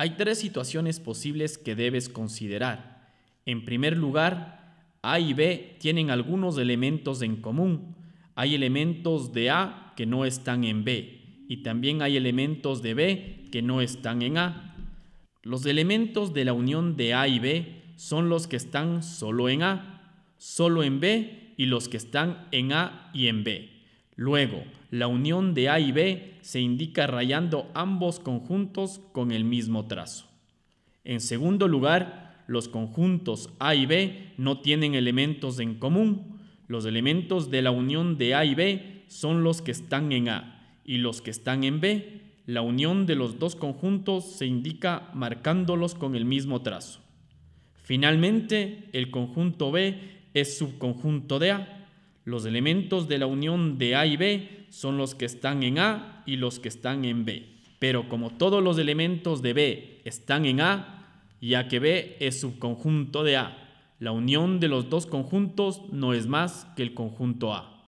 Hay tres situaciones posibles que debes considerar. En primer lugar, A y B tienen algunos elementos en común. Hay elementos de A que no están en B y también hay elementos de B que no están en A. Los elementos de la unión de A y B son los que están solo en A, solo en B y los que están en A y en B. Luego, la unión de A y B se indica rayando ambos conjuntos con el mismo trazo. En segundo lugar, los conjuntos A y B no tienen elementos en común. Los elementos de la unión de A y B son los que están en A y los que están en B. La unión de los dos conjuntos se indica marcándolos con el mismo trazo. Finalmente, el conjunto B es subconjunto de A los elementos de la unión de A y B son los que están en A y los que están en B. Pero como todos los elementos de B están en A, ya que B es subconjunto de A, la unión de los dos conjuntos no es más que el conjunto A.